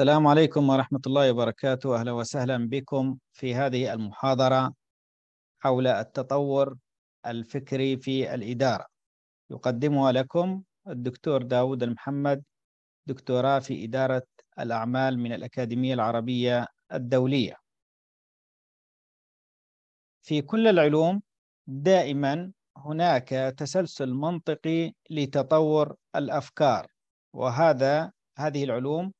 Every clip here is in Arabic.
السلام عليكم ورحمة الله وبركاته أهلا وسهلا بكم في هذه المحاضرة حول التطور الفكري في الإدارة يقدمها لكم الدكتور داود المحمد دكتوراه في إدارة الأعمال من الأكاديمية العربية الدولية في كل العلوم دائما هناك تسلسل منطقي لتطور الأفكار وهذا هذه العلوم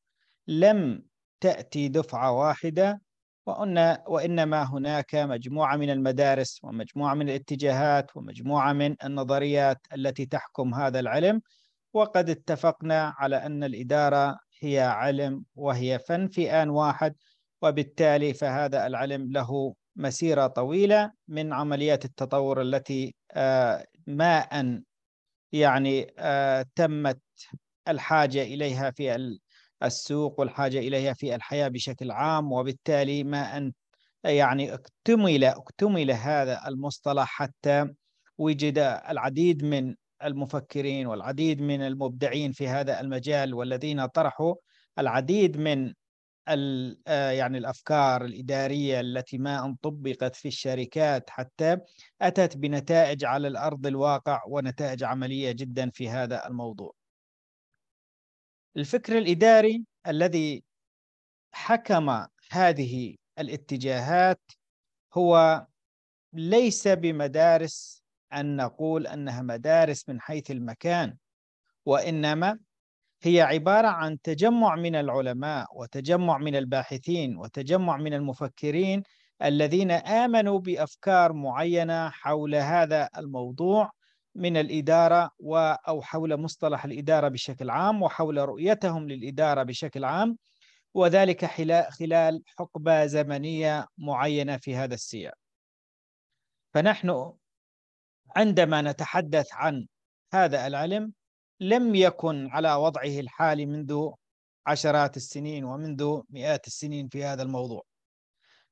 لم تأتي دفعة واحدة وإن وإنما هناك مجموعة من المدارس ومجموعة من الاتجاهات ومجموعة من النظريات التي تحكم هذا العلم وقد اتفقنا على أن الإدارة هي علم وهي فن في آن واحد وبالتالي فهذا العلم له مسيرة طويلة من عمليات التطور التي آه، ما أن يعني آه، تمت الحاجة إليها في السوق والحاجة إليها في الحياة بشكل عام وبالتالي ما أن يعني اكتمل اكتمل هذا المصطلح حتى وجد العديد من المفكرين والعديد من المبدعين في هذا المجال والذين طرحوا العديد من آه، يعني الافكار الاداريه التي ما ان طبقت في الشركات حتى اتت بنتائج على الارض الواقع ونتائج عمليه جدا في هذا الموضوع. الفكر الإداري الذي حكم هذه الاتجاهات هو ليس بمدارس أن نقول أنها مدارس من حيث المكان وإنما هي عبارة عن تجمع من العلماء وتجمع من الباحثين وتجمع من المفكرين الذين آمنوا بأفكار معينة حول هذا الموضوع من الإدارة أو حول مصطلح الإدارة بشكل عام وحول رؤيتهم للإدارة بشكل عام وذلك خلال حقبة زمنية معينة في هذا السياق فنحن عندما نتحدث عن هذا العلم لم يكن على وضعه الحالي منذ عشرات السنين ومنذ مئات السنين في هذا الموضوع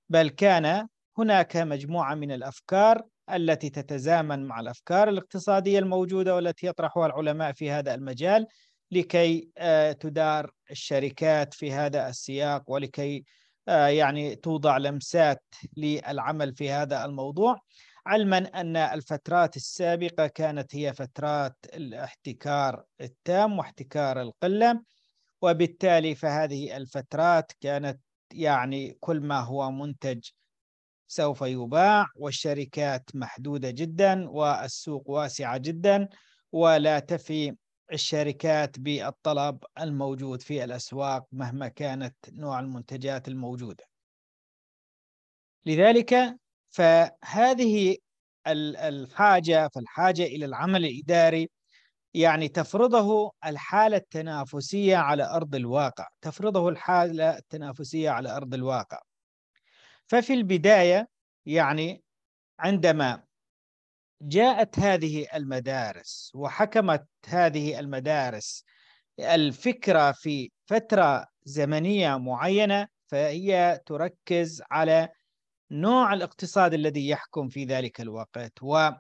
بل كان هناك مجموعة من الأفكار التي تتزامن مع الافكار الاقتصاديه الموجوده والتي يطرحها العلماء في هذا المجال لكي آه، تدار الشركات في هذا السياق ولكي آه، يعني توضع لمسات للعمل في هذا الموضوع علما ان الفترات السابقه كانت هي فترات الاحتكار التام واحتكار القله وبالتالي فهذه الفترات كانت يعني كل ما هو منتج سوف يباع والشركات محدودة جدا والسوق واسعة جدا ولا تفي الشركات بالطلب الموجود في الأسواق مهما كانت نوع المنتجات الموجودة لذلك فهذه الحاجة فالحاجة إلى العمل الإداري يعني تفرضه الحالة التنافسية على أرض الواقع تفرضه الحالة التنافسية على أرض الواقع ففي البداية يعني عندما جاءت هذه المدارس وحكمت هذه المدارس الفكرة في فترة زمنية معينة فهي تركز على نوع الاقتصاد الذي يحكم في ذلك الوقت و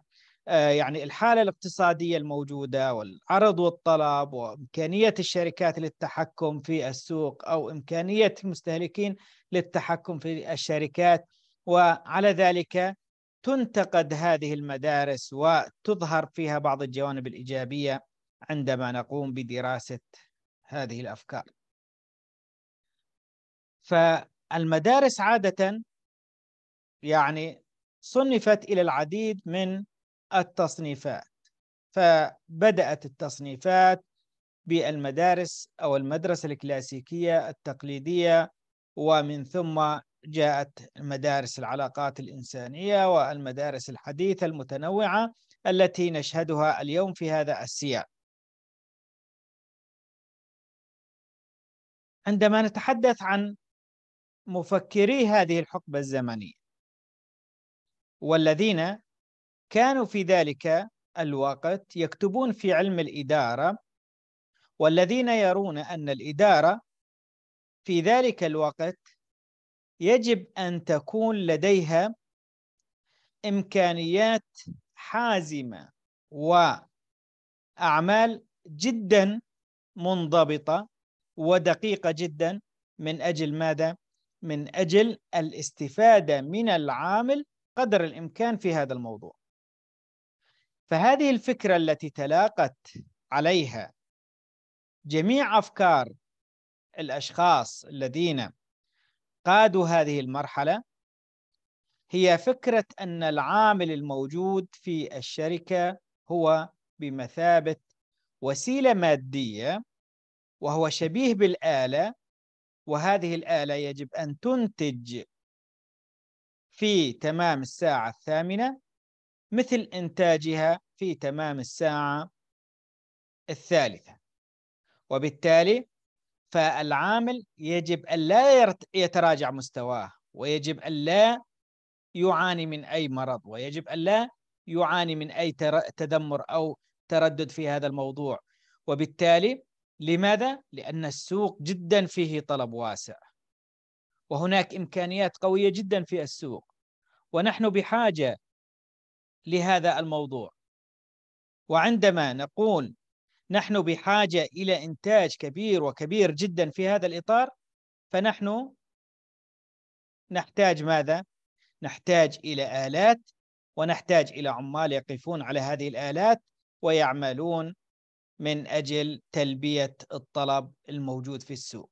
آه، يعني الحاله الاقتصاديه الموجوده والعرض والطلب وامكانيه الشركات للتحكم في السوق او امكانيه المستهلكين للتحكم في الشركات وعلى ذلك تنتقد هذه المدارس وتظهر فيها بعض الجوانب الايجابيه عندما نقوم بدراسه هذه الافكار. فالمدارس عاده يعني صنفت الى العديد من التصنيفات فبدأت التصنيفات بالمدارس أو المدرسة الكلاسيكية التقليدية ومن ثم جاءت مدارس العلاقات الإنسانية والمدارس الحديثة المتنوعة التي نشهدها اليوم في هذا السياق عندما نتحدث عن مفكري هذه الحقبة الزمنية والذين كانوا في ذلك الوقت يكتبون في علم الإدارة والذين يرون أن الإدارة في ذلك الوقت يجب أن تكون لديها إمكانيات حازمة وأعمال جدا منضبطة ودقيقة جدا من أجل ماذا؟ من أجل الاستفادة من العامل قدر الإمكان في هذا الموضوع فهذه الفكرة التي تلاقت عليها جميع أفكار الأشخاص الذين قادوا هذه المرحلة هي فكرة أن العامل الموجود في الشركة هو بمثابة وسيلة مادية وهو شبيه بالآلة وهذه الآلة يجب أن تنتج في تمام الساعة الثامنة مثل إنتاجها في تمام الساعة الثالثة وبالتالي فالعامل يجب أن لا يتراجع مستواه ويجب أن لا يعاني من أي مرض ويجب أن لا يعاني من أي تدمر أو تردد في هذا الموضوع وبالتالي لماذا؟ لأن السوق جدا فيه طلب واسع وهناك إمكانيات قوية جدا في السوق ونحن بحاجة لهذا الموضوع وعندما نقول نحن بحاجة إلى إنتاج كبير وكبير جدا في هذا الإطار فنحن نحتاج ماذا؟ نحتاج إلى آلات ونحتاج إلى عمال يقفون على هذه الآلات ويعملون من أجل تلبية الطلب الموجود في السوق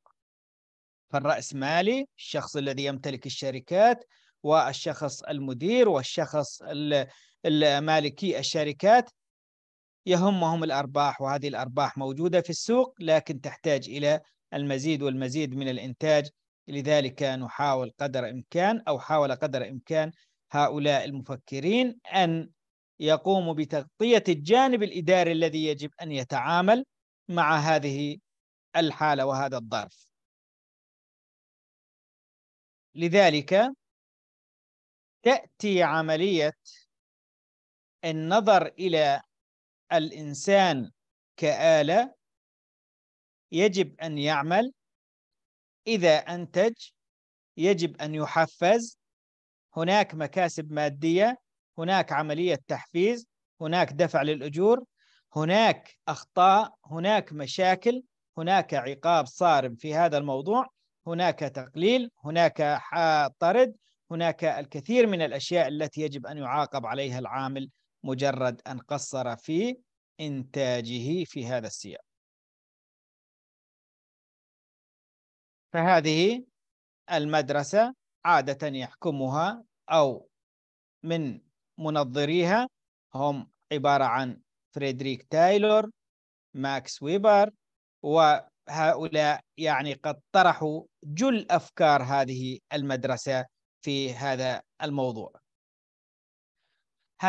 فالرأسمالي الشخص الذي يمتلك الشركات والشخص المدير والشخص المالكي الشركات يهمهم الأرباح وهذه الأرباح موجودة في السوق لكن تحتاج إلى المزيد والمزيد من الإنتاج لذلك نحاول قدر إمكان أو حاول قدر إمكان هؤلاء المفكرين أن يقوموا بتغطية الجانب الإداري الذي يجب أن يتعامل مع هذه الحالة وهذا الظرف لذلك تأتي عملية النظر إلى الإنسان كآلة يجب أن يعمل إذا أنتج يجب أن يحفز هناك مكاسب مادية هناك عملية تحفيز هناك دفع للأجور هناك أخطاء هناك مشاكل هناك عقاب صارم في هذا الموضوع هناك تقليل هناك طرد هناك الكثير من الأشياء التي يجب أن يعاقب عليها العامل مجرد أن قصر في إنتاجه في هذا السياق فهذه المدرسة عادة يحكمها أو من منظريها هم عبارة عن فريدريك تايلور ماكس ويبر وهؤلاء يعني قد طرحوا جل أفكار هذه المدرسة في هذا الموضوع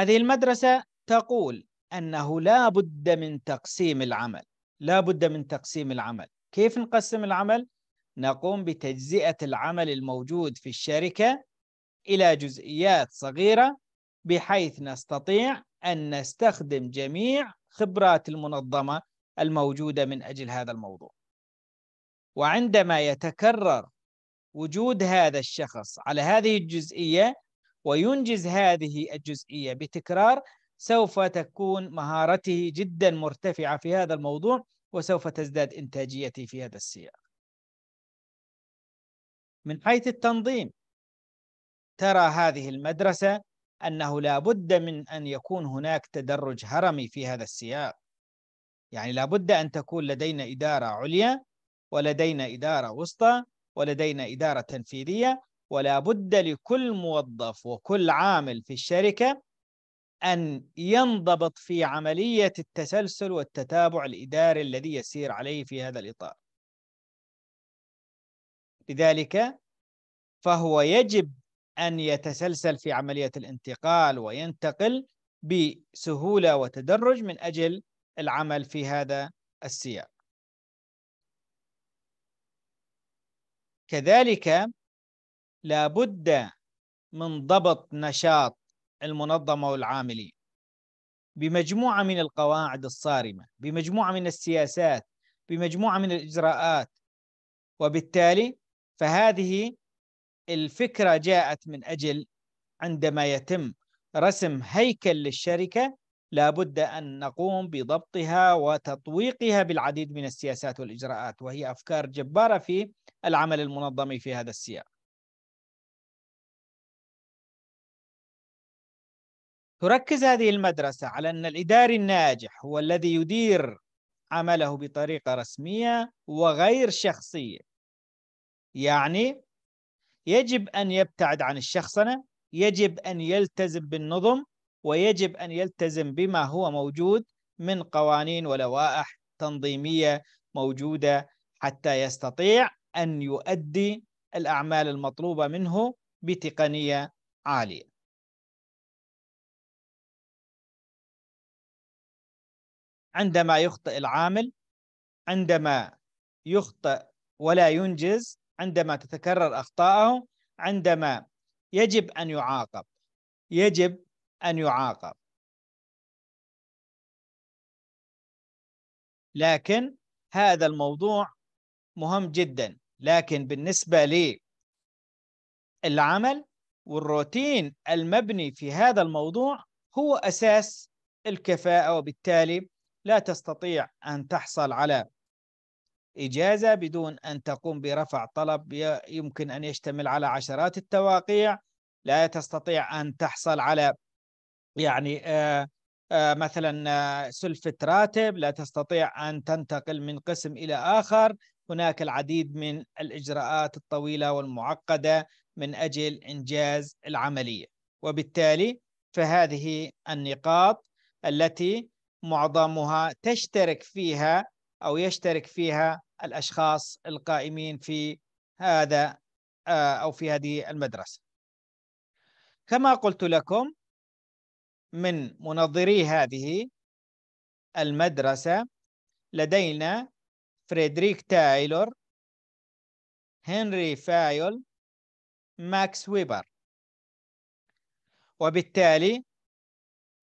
هذه المدرسة تقول أنه لا بد من تقسيم العمل لا بد من تقسيم العمل كيف نقسم العمل؟ نقوم بتجزئة العمل الموجود في الشركة إلى جزئيات صغيرة بحيث نستطيع أن نستخدم جميع خبرات المنظمة الموجودة من أجل هذا الموضوع وعندما يتكرر وجود هذا الشخص على هذه الجزئية وينجز هذه الجزئية بتكرار سوف تكون مهارته جدا مرتفعة في هذا الموضوع وسوف تزداد انتاجيته في هذا السياق من حيث التنظيم ترى هذه المدرسة أنه لا بد من أن يكون هناك تدرج هرمي في هذا السياق يعني لا بد أن تكون لدينا إدارة عليا ولدينا إدارة وسطى ولدينا إدارة تنفيذية ولا بد لكل موظف وكل عامل في الشركة أن ينضبط في عملية التسلسل والتتابع الإداري الذي يسير عليه في هذا الإطار لذلك فهو يجب أن يتسلسل في عملية الانتقال وينتقل بسهولة وتدرج من أجل العمل في هذا السياق كذلك لابد من ضبط نشاط المنظمة والعاملين بمجموعة من القواعد الصارمة بمجموعة من السياسات بمجموعة من الإجراءات وبالتالي فهذه الفكرة جاءت من أجل عندما يتم رسم هيكل للشركة لابد أن نقوم بضبطها وتطويقها بالعديد من السياسات والإجراءات وهي أفكار جبارة في العمل المنظمي في هذا السياق تركز هذه المدرسة على أن الإداري الناجح هو الذي يدير عمله بطريقة رسمية وغير شخصية يعني يجب أن يبتعد عن الشخصنة يجب أن يلتزم بالنظم ويجب أن يلتزم بما هو موجود من قوانين ولوائح تنظيمية موجودة حتى يستطيع أن يؤدي الأعمال المطلوبة منه بتقنية عالية عندما يخطئ العامل عندما يخطئ ولا ينجز عندما تتكرر أخطاءه عندما يجب أن يعاقب يجب أن يعاقب لكن هذا الموضوع مهم جدا لكن بالنسبة لي العمل والروتين المبني في هذا الموضوع هو أساس الكفاءة وبالتالي لا تستطيع أن تحصل على إجازة بدون أن تقوم برفع طلب يمكن أن يشتمل على عشرات التواقيع لا تستطيع أن تحصل على يعني آه، آه، مثلا آه، سلفة راتب لا تستطيع أن تنتقل من قسم إلى آخر هناك العديد من الإجراءات الطويلة والمعقدة من أجل إنجاز العملية وبالتالي فهذه النقاط التي معظمها تشترك فيها أو يشترك فيها الأشخاص القائمين في هذا آه، أو في هذه المدرسة كما قلت لكم من منظري هذه المدرسة لدينا فريدريك تايلور هنري فايول ماكس ويبر وبالتالي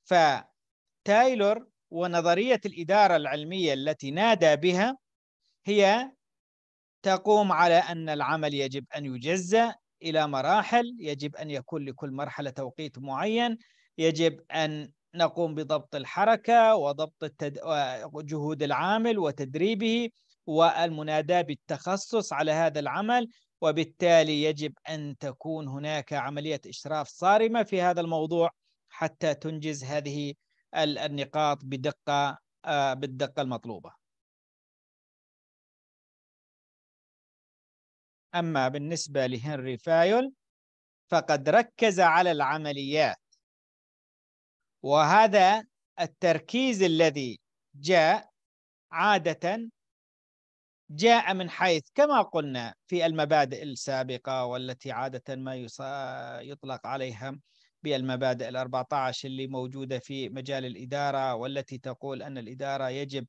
فتايلور ونظرية الإدارة العلمية التي نادى بها هي تقوم على أن العمل يجب أن يجزأ إلى مراحل يجب أن يكون لكل مرحلة توقيت معين يجب أن نقوم بضبط الحركة وضبط التد... جهود العامل وتدريبه والمناداة بالتخصص على هذا العمل وبالتالي يجب أن تكون هناك عملية إشراف صارمة في هذا الموضوع حتى تنجز هذه النقاط بدقة آه، بالدقة المطلوبة أما بالنسبة لهنري فايول فقد ركز على العمليات وهذا التركيز الذي جاء عادة جاء من حيث كما قلنا في المبادئ السابقة والتي عادة ما يطلق عليها بالمبادئ ال 14 اللي موجوده في مجال الاداره والتي تقول ان الاداره يجب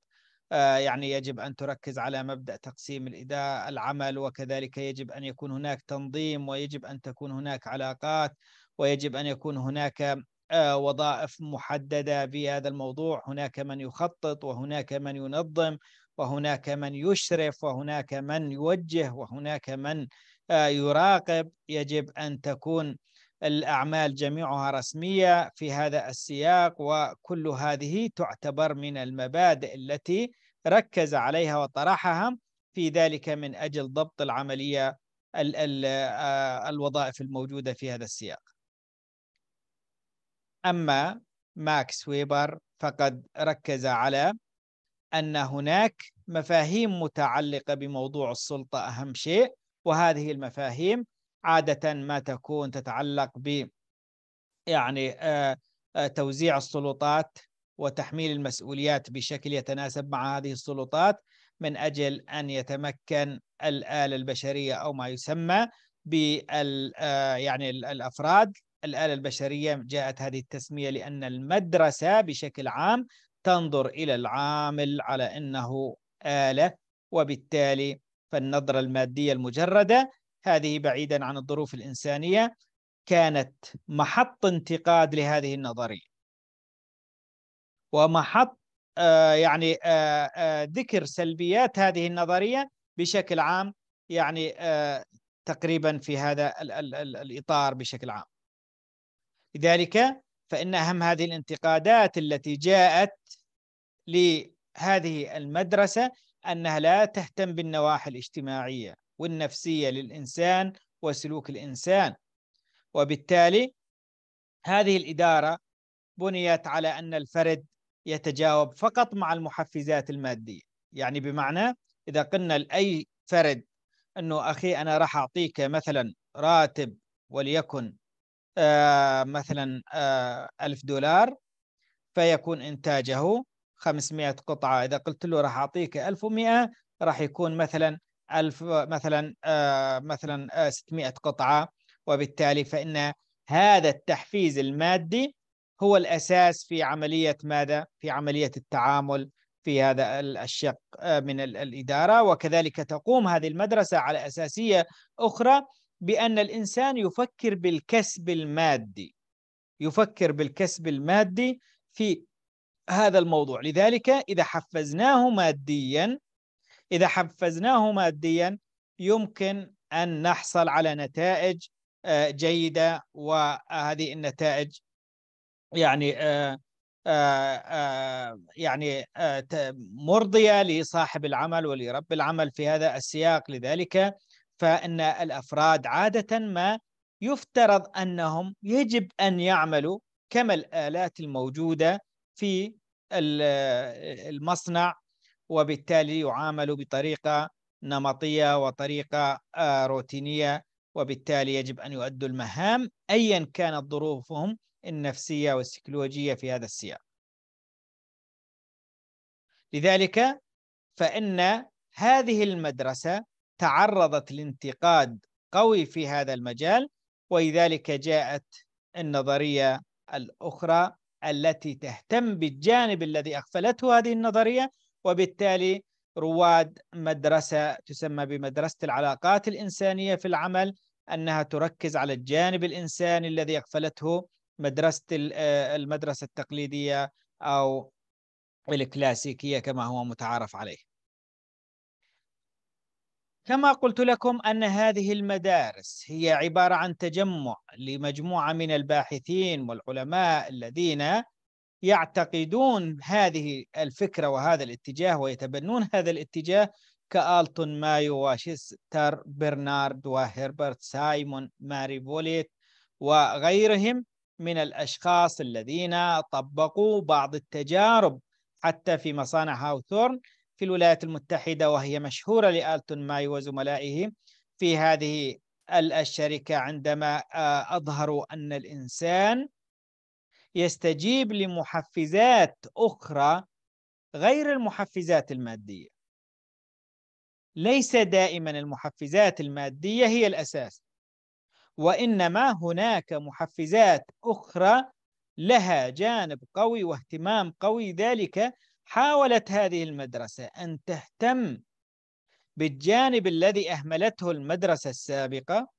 آه، يعني يجب ان تركز على مبدا تقسيم الاداره العمل وكذلك يجب ان يكون هناك تنظيم ويجب ان تكون هناك علاقات ويجب ان يكون هناك آه، وظائف محدده في هذا الموضوع هناك من يخطط وهناك من ينظم وهناك من يشرف وهناك من يوجه وهناك من آه، يراقب يجب ان تكون الأعمال جميعها رسمية في هذا السياق وكل هذه تعتبر من المبادئ التي ركز عليها وطرحها في ذلك من أجل ضبط العملية الـ الـ آه، الوظائف الموجودة في هذا السياق أما ماكس ويبر فقد ركز على أن هناك مفاهيم متعلقة بموضوع السلطة أهم شيء وهذه المفاهيم عادة ما تكون تتعلق ب يعني آه، آه، توزيع السلطات وتحميل المسؤوليات بشكل يتناسب مع هذه السلطات من أجل أن يتمكن الآلة البشرية أو ما يسمى بال آه، يعني الأفراد الآلة البشرية جاءت هذه التسمية لأن المدرسة بشكل عام تنظر إلى العامل على أنه آلة وبالتالي فالنظرة المادية المجردة هذه بعيدا عن الظروف الإنسانية كانت محط انتقاد لهذه النظرية ومحط آه، يعني آه، آه، ذكر سلبيات هذه النظرية بشكل عام يعني تقريبا في هذا الإطار بشكل عام لذلك فإن أهم هذه الانتقادات التي جاءت لهذه المدرسة أنها لا تهتم بالنواحي الاجتماعية والنفسية للإنسان وسلوك الإنسان وبالتالي هذه الإدارة بنيت على أن الفرد يتجاوب فقط مع المحفزات المادية يعني بمعنى إذا قلنا لأي فرد أنه أخي أنا راح أعطيك مثلا راتب وليكن آه مثلا آه ألف دولار فيكون إنتاجه 500 قطعة إذا قلت له راح أعطيك 1100 راح يكون مثلا 1000 مثلا آه، مثلا 600 آه، قطعه وبالتالي فان هذا التحفيز المادي هو الاساس في عمليه ماذا؟ في عمليه التعامل في هذا الشق آه، من الاداره وكذلك تقوم هذه المدرسه على اساسيه اخرى بان الانسان يفكر بالكسب المادي يفكر بالكسب المادي في هذا الموضوع لذلك اذا حفزناه ماديا إذا حفزناه ماديا يمكن أن نحصل على نتائج آه، جيدة وهذه النتائج يعني آه، آه، يعني مرضية لصاحب العمل ولرب العمل في هذا السياق لذلك فإن الأفراد عادة ما يفترض أنهم يجب أن يعملوا كما الآلات الموجودة في المصنع وبالتالي يعامل بطريقة نمطية وطريقة آه، روتينية وبالتالي يجب أن يؤدوا المهام أيا كانت ظروفهم النفسية والسيكولوجية في هذا السياق لذلك فإن هذه المدرسة تعرضت لانتقاد قوي في هذا المجال ولذلك جاءت النظرية الأخرى التي تهتم بالجانب الذي أغفلته هذه النظرية وبالتالي رواد مدرسة تسمى بمدرسة العلاقات الإنسانية في العمل أنها تركز على الجانب الإنساني الذي أغفلته مدرسة آه، المدرسة التقليدية أو الكلاسيكية كما هو متعارف عليه كما قلت لكم أن هذه المدارس هي عبارة عن تجمع لمجموعة من الباحثين والعلماء الذين يعتقدون هذه الفكرة وهذا الاتجاه ويتبنون هذا الاتجاه كالتون مايو وشستر برنارد وهربرت سايمون ماري بوليت وغيرهم من الأشخاص الذين طبقوا بعض التجارب حتى في مصانع هاوثورن في الولايات المتحدة وهي مشهورة لآلتون مايو وزملائه في هذه الشركة عندما آه، أظهروا أن الإنسان يستجيب لمحفزات أخرى غير المحفزات المادية ليس دائما المحفزات المادية هي الأساس وإنما هناك محفزات أخرى لها جانب قوي واهتمام قوي ذلك حاولت هذه المدرسة أن تهتم بالجانب الذي أهملته المدرسة السابقة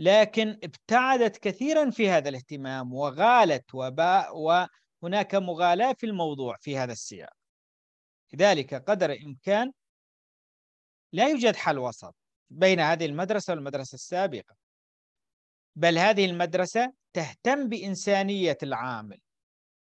لكن ابتعدت كثيرا في هذا الاهتمام وغالت وباء وهناك مغالاة في الموضوع في هذا السياق لذلك قدر الإمكان لا يوجد حل وسط بين هذه المدرسة والمدرسة السابقة بل هذه المدرسة تهتم بإنسانية العامل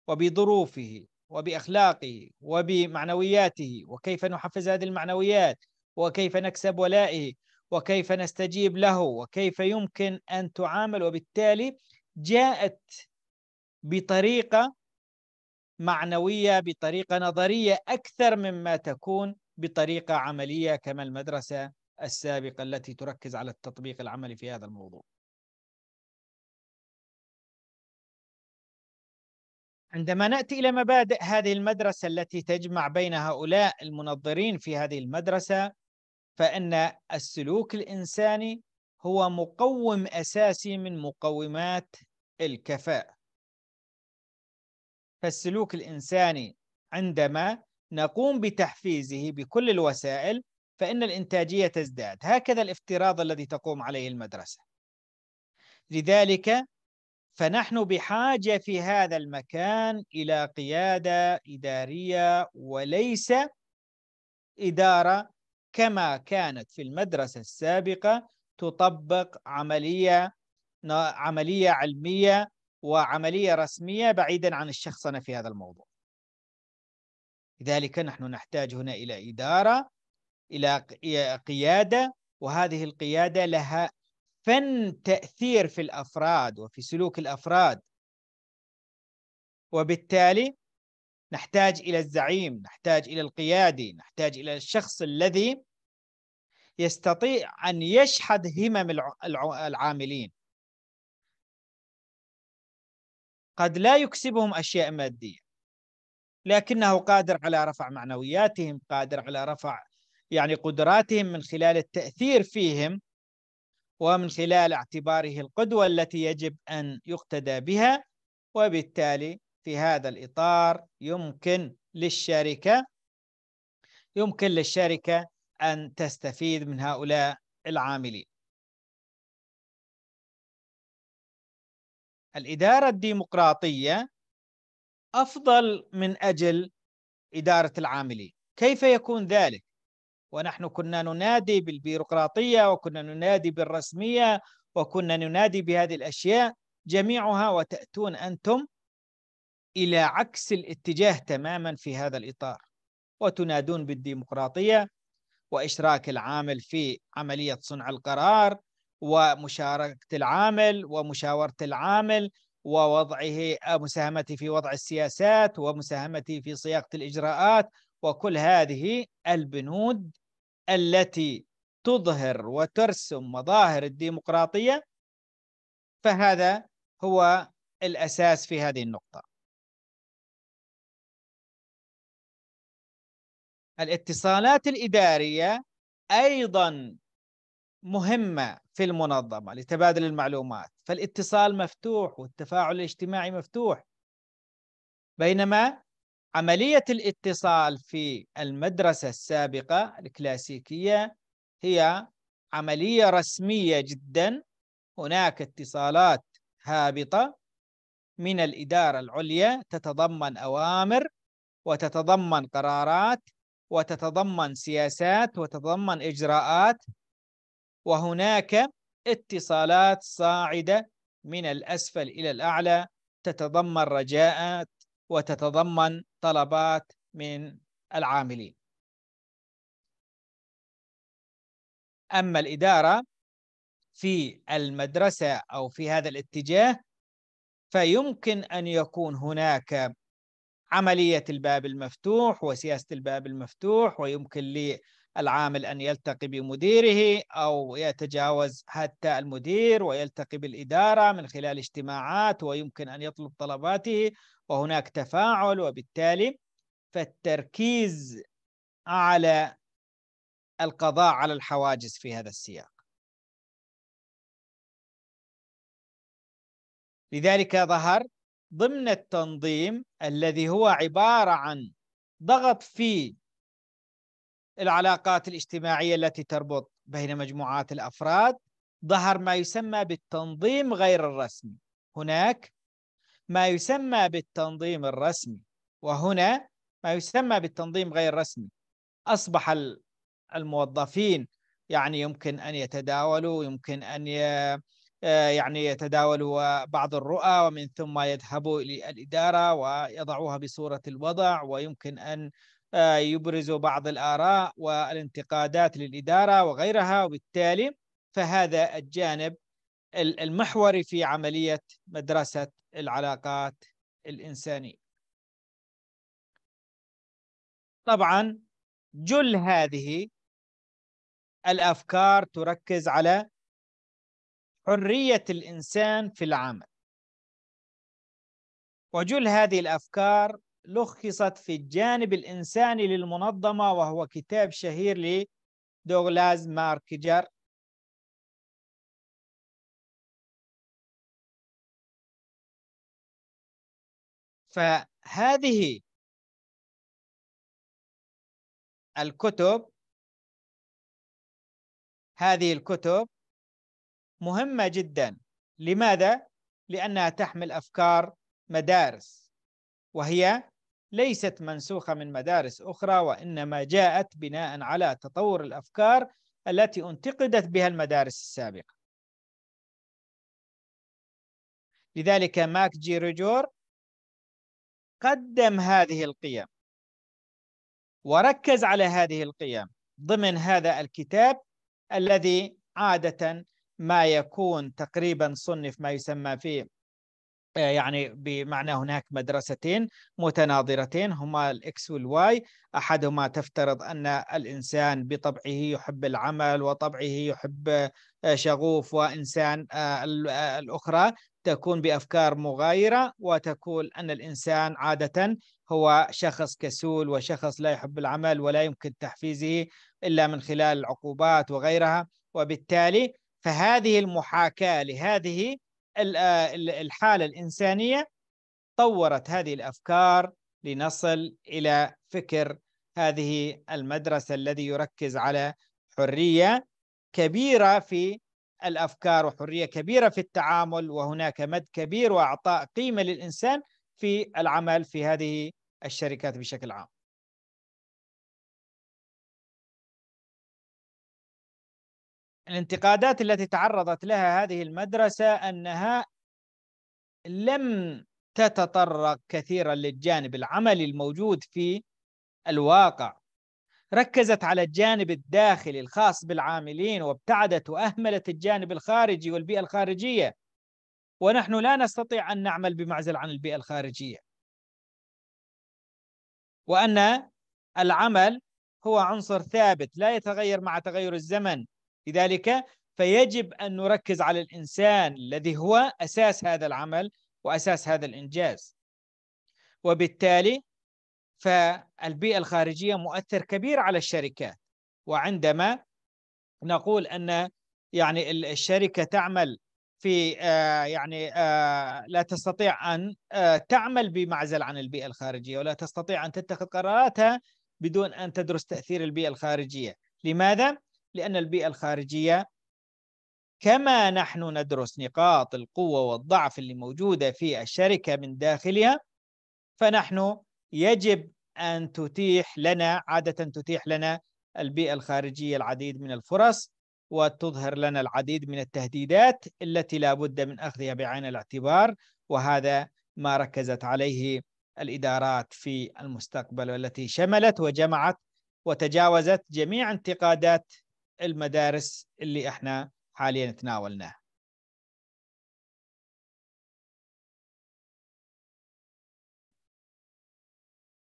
وبظروفه وبأخلاقه وبمعنوياته وكيف نحفز هذه المعنويات وكيف نكسب ولائه وكيف نستجيب له وكيف يمكن أن تعامل وبالتالي جاءت بطريقة معنوية بطريقة نظرية أكثر مما تكون بطريقة عملية كما المدرسة السابقة التي تركز على التطبيق العملي في هذا الموضوع عندما نأتي إلى مبادئ هذه المدرسة التي تجمع بين هؤلاء المنظرين في هذه المدرسة فإن السلوك الإنساني هو مقوم أساسي من مقومات الكفاءة فالسلوك الإنساني عندما نقوم بتحفيزه بكل الوسائل فإن الإنتاجية تزداد هكذا الافتراض الذي تقوم عليه المدرسة لذلك فنحن بحاجة في هذا المكان إلى قيادة إدارية وليس إدارة كما كانت في المدرسة السابقة تطبق عملية عملية علمية وعملية رسمية بعيدا عن الشخصنة في هذا الموضوع لذلك نحن نحتاج هنا إلى إدارة إلى قيادة وهذه القيادة لها فن تأثير في الأفراد وفي سلوك الأفراد وبالتالي نحتاج إلى الزعيم نحتاج إلى القيادي نحتاج إلى الشخص الذي يستطيع أن يشحذ همم العاملين قد لا يكسبهم أشياء مادية لكنه قادر على رفع معنوياتهم قادر على رفع يعني قدراتهم من خلال التأثير فيهم ومن خلال اعتباره القدوة التي يجب أن يقتدى بها وبالتالي في هذا الإطار يمكن للشركة يمكن للشركة أن تستفيد من هؤلاء العاملين الإدارة الديمقراطية أفضل من أجل إدارة العاملين كيف يكون ذلك؟ ونحن كنا ننادي بالبيروقراطية وكنا ننادي بالرسمية وكنا ننادي بهذه الأشياء جميعها وتأتون أنتم إلى عكس الاتجاه تماما في هذا الإطار وتنادون بالديمقراطية وإشراك العامل في عملية صنع القرار ومشاركة العامل ومشاورة العامل ووضعه مساهمته في وضع السياسات ومساهمته في صياغة الإجراءات وكل هذه البنود التي تظهر وترسم مظاهر الديمقراطية فهذا هو الأساس في هذه النقطة الاتصالات الإدارية أيضا مهمة في المنظمة لتبادل المعلومات فالاتصال مفتوح والتفاعل الاجتماعي مفتوح بينما عملية الاتصال في المدرسة السابقة الكلاسيكية هي عملية رسمية جدا هناك اتصالات هابطة من الإدارة العليا تتضمن أوامر وتتضمن قرارات وتتضمن سياسات وتتضمن إجراءات وهناك اتصالات صاعدة من الأسفل إلى الأعلى تتضمن رجاءات وتتضمن طلبات من العاملين أما الإدارة في المدرسة أو في هذا الاتجاه فيمكن أن يكون هناك عملية الباب المفتوح وسياسة الباب المفتوح ويمكن للعامل أن يلتقي بمديره أو يتجاوز حتى المدير ويلتقي بالإدارة من خلال اجتماعات ويمكن أن يطلب طلباته وهناك تفاعل وبالتالي فالتركيز على القضاء على الحواجز في هذا السياق لذلك ظهر ضمن التنظيم الذي هو عبارة عن ضغط في العلاقات الاجتماعية التي تربط بين مجموعات الأفراد ظهر ما يسمى بالتنظيم غير الرسمي هناك ما يسمى بالتنظيم الرسمي وهنا ما يسمى بالتنظيم غير الرسمي أصبح الموظفين يعني يمكن أن يتداولوا يمكن أن آه، يعني يتداولوا بعض الرؤى ومن ثم يذهبوا الى الاداره ويضعوها بصورة الوضع ويمكن أن آه، يبرزوا بعض الآراء والانتقادات للإدارة وغيرها وبالتالي فهذا الجانب المحوري في عملية مدرسة العلاقات الإنسانية طبعا جل هذه الأفكار تركز على حرية الإنسان في العمل وجل هذه الأفكار لخصت في الجانب الإنساني للمنظمة وهو كتاب شهير لدوغلاز ماركجر فهذه الكتب هذه الكتب مهمة جدا لماذا؟ لأنها تحمل أفكار مدارس وهي ليست منسوخة من مدارس أخرى وإنما جاءت بناء على تطور الأفكار التي انتقدت بها المدارس السابقة لذلك ماك جي رجور قدم هذه القيم وركز على هذه القيم ضمن هذا الكتاب الذي عادة ما يكون تقريبا صنف ما يسمى فيه آه، يعني بمعنى هناك مدرستين متناظرتين هما الاكس والواي احدهما تفترض ان الانسان بطبعه يحب العمل وطبعه يحب آه، شغوف وانسان آه، الاخرى تكون بافكار مغايره وتقول ان الانسان عاده هو شخص كسول وشخص لا يحب العمل ولا يمكن تحفيزه الا من خلال العقوبات وغيرها وبالتالي فهذه المحاكاة لهذه آه، الحالة الإنسانية طورت هذه الأفكار لنصل إلى فكر هذه المدرسة الذي يركز على حرية كبيرة في الأفكار وحرية كبيرة في التعامل وهناك مد كبير وأعطاء قيمة للإنسان في العمل في هذه الشركات بشكل عام الانتقادات التي تعرضت لها هذه المدرسة أنها لم تتطرق كثيرا للجانب العملي الموجود في الواقع ركزت على الجانب الداخلي الخاص بالعاملين وابتعدت واهملت الجانب الخارجي والبيئه الخارجيه ونحن لا نستطيع ان نعمل بمعزل عن البيئه الخارجيه وان العمل هو عنصر ثابت لا يتغير مع تغير الزمن لذلك فيجب أن نركز على الإنسان الذي هو أساس هذا العمل وأساس هذا الإنجاز وبالتالي فالبيئة الخارجية مؤثر كبير على الشركات وعندما نقول أن يعني الشركة تعمل في آه، يعني آه، لا تستطيع أن آه، تعمل بمعزل عن البيئة الخارجية ولا تستطيع أن تتخذ قراراتها بدون أن تدرس تأثير البيئة الخارجية لماذا؟ لأن البيئة الخارجية كما نحن ندرس نقاط القوة والضعف اللي موجودة في الشركة من داخلها فنحن يجب أن تتيح لنا عادة تتيح لنا البيئة الخارجية العديد من الفرص وتظهر لنا العديد من التهديدات التي لا بد من أخذها بعين الاعتبار وهذا ما ركزت عليه الإدارات في المستقبل والتي شملت وجمعت وتجاوزت جميع انتقادات المدارس اللي احنا حاليا تناولناها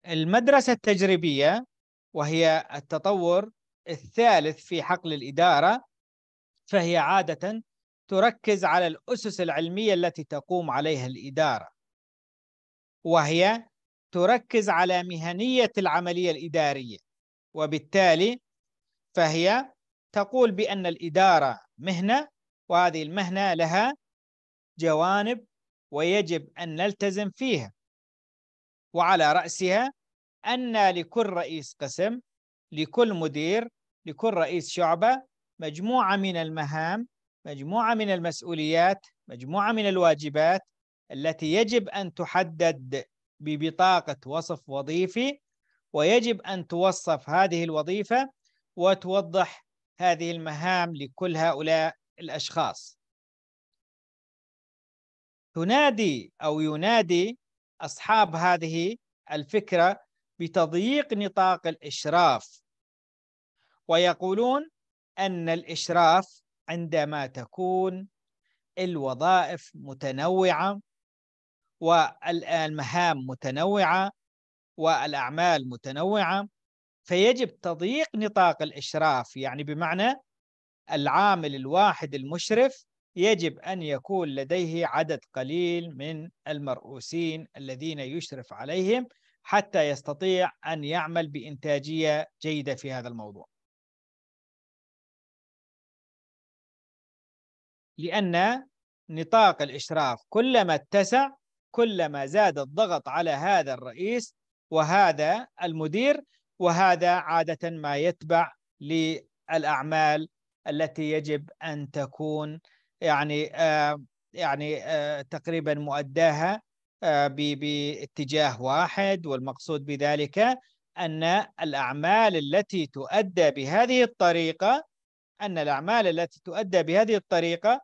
المدرسة التجريبية وهي التطور الثالث في حقل الإدارة فهي عادة تركز على الأسس العلمية التي تقوم عليها الإدارة وهي تركز على مهنية العملية الإدارية وبالتالي فهي تقول بأن الإدارة مهنة وهذه المهنة لها جوانب ويجب أن نلتزم فيها وعلى رأسها أن لكل رئيس قسم لكل مدير لكل رئيس شعبة مجموعة من المهام مجموعة من المسؤوليات مجموعة من الواجبات التي يجب أن تحدد ببطاقة وصف وظيفي ويجب أن توصف هذه الوظيفة وتوضح هذه المهام لكل هؤلاء الأشخاص تنادي أو ينادي أصحاب هذه الفكرة بتضييق نطاق الإشراف ويقولون أن الإشراف عندما تكون الوظائف متنوعة والمهام متنوعة والأعمال متنوعة فيجب تضييق نطاق الإشراف يعني بمعنى العامل الواحد المشرف يجب أن يكون لديه عدد قليل من المرؤوسين الذين يشرف عليهم حتى يستطيع أن يعمل بإنتاجية جيدة في هذا الموضوع لأن نطاق الإشراف كلما اتسع كلما زاد الضغط على هذا الرئيس وهذا المدير وهذا عادة ما يتبع للأعمال التي يجب أن تكون يعني آه يعني آه تقريبا مؤداها آه باتجاه واحد والمقصود بذلك أن الأعمال التي تؤدى بهذه الطريقة أن الأعمال التي تؤدى بهذه الطريقة